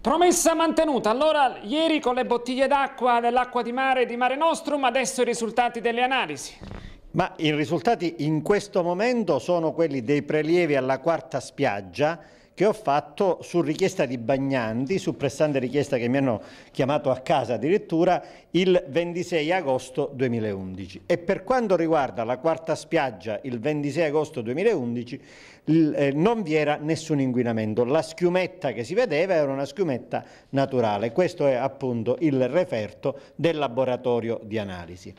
Promessa mantenuta, allora ieri con le bottiglie d'acqua dell'acqua di mare di Mare Nostrum, adesso i risultati delle analisi. Ma i risultati in questo momento sono quelli dei prelievi alla quarta spiaggia che ho fatto su richiesta di Bagnanti, su pressante richiesta che mi hanno chiamato a casa addirittura, il 26 agosto 2011. E per quanto riguarda la quarta spiaggia, il 26 agosto 2011, eh, non vi era nessun inquinamento. La schiumetta che si vedeva era una schiumetta naturale. Questo è appunto il referto del laboratorio di analisi.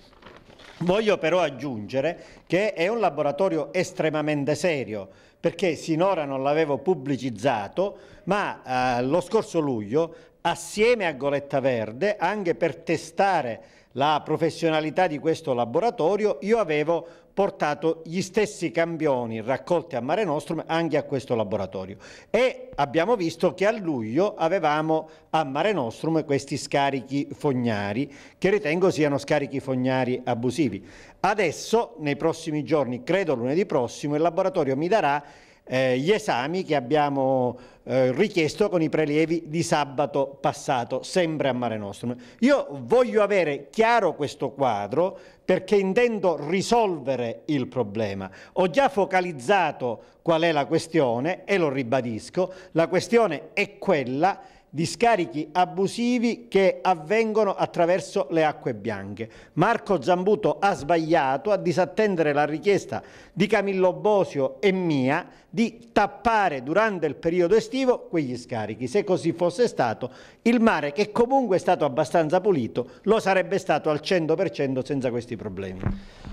Voglio però aggiungere che è un laboratorio estremamente serio perché sinora non l'avevo pubblicizzato ma eh, lo scorso luglio assieme a Goletta Verde, anche per testare la professionalità di questo laboratorio, io avevo portato gli stessi campioni raccolti a Mare Nostrum anche a questo laboratorio e abbiamo visto che a luglio avevamo a Mare Nostrum questi scarichi fognari che ritengo siano scarichi fognari abusivi. Adesso, nei prossimi giorni, credo lunedì prossimo, il laboratorio mi darà eh, gli esami che abbiamo eh, richiesto con i prelievi di sabato passato, sempre a Mare Nostrum. Io voglio avere chiaro questo quadro perché intendo risolvere il problema. Ho già focalizzato qual è la questione e lo ribadisco, la questione è quella di scarichi abusivi che avvengono attraverso le acque bianche. Marco Zambuto ha sbagliato a disattendere la richiesta di Camillo Bosio e mia di tappare durante il periodo estivo quegli scarichi. Se così fosse stato, il mare, che comunque è stato abbastanza pulito, lo sarebbe stato al 100% senza questi problemi.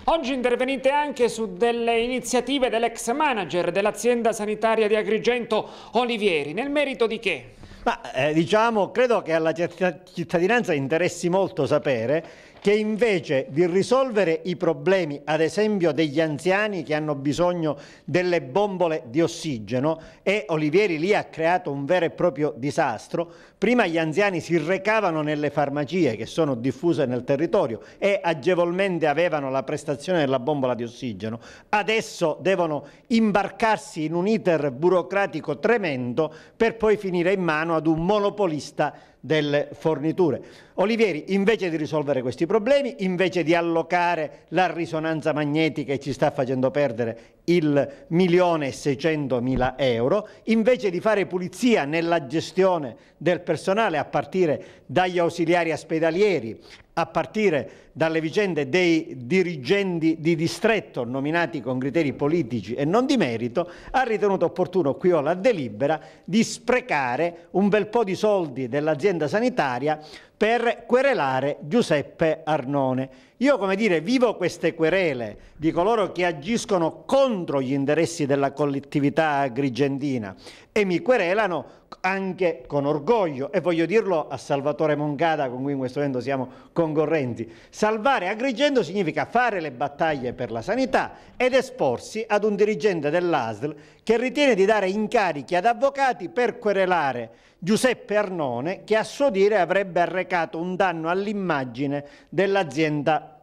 Oggi intervenite anche su delle iniziative dell'ex manager dell'azienda sanitaria di Agrigento Olivieri. Nel merito di che? Ma eh, diciamo, credo che alla cittadinanza interessi molto sapere che invece di risolvere i problemi, ad esempio degli anziani che hanno bisogno delle bombole di ossigeno, e Olivieri lì ha creato un vero e proprio disastro, prima gli anziani si recavano nelle farmacie che sono diffuse nel territorio e agevolmente avevano la prestazione della bombola di ossigeno, adesso devono imbarcarsi in un iter burocratico tremendo per poi finire in mano ad un monopolista delle forniture. Olivieri, invece di risolvere questi problemi, invece di allocare la risonanza magnetica e ci sta facendo perdere il milione e seicentomila euro, invece di fare pulizia nella gestione del personale a partire dagli ausiliari ospedalieri a partire dalle vicende dei dirigenti di distretto nominati con criteri politici e non di merito, ha ritenuto opportuno qui o la delibera di sprecare un bel po' di soldi dell'azienda sanitaria per querelare Giuseppe Arnone. Io, come dire, vivo queste querele di coloro che agiscono contro gli interessi della collettività agrigentina e mi querelano anche con orgoglio e voglio dirlo a Salvatore Moncada con cui in questo momento siamo concorrenti. Salvare Agrigento significa fare le battaglie per la sanità ed esporsi ad un dirigente dell'ASL che ritiene di dare incarichi ad avvocati per querelare Giuseppe Arnone che a suo dire avrebbe arrecato arrecato un danno all'immagine dell'azienda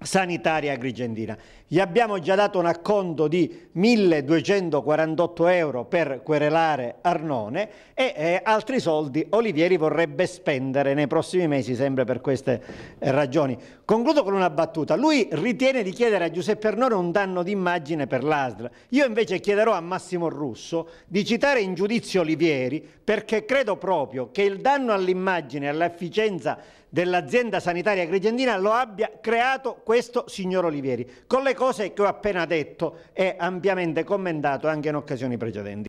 sanitaria agrigentina. Gli abbiamo già dato un acconto di 1.248 euro per querelare Arnone e eh, altri soldi Olivieri vorrebbe spendere nei prossimi mesi sempre per queste eh, ragioni. Concludo con una battuta. Lui ritiene di chiedere a Giuseppe Arnone un danno d'immagine per l'ASL. Io invece chiederò a Massimo Russo di citare in giudizio Olivieri perché credo proprio che il danno all'immagine e all'efficienza dell'azienda sanitaria agrigendina lo abbia creato questo signor Olivieri, con le cose che ho appena detto e ampiamente commentato anche in occasioni precedenti.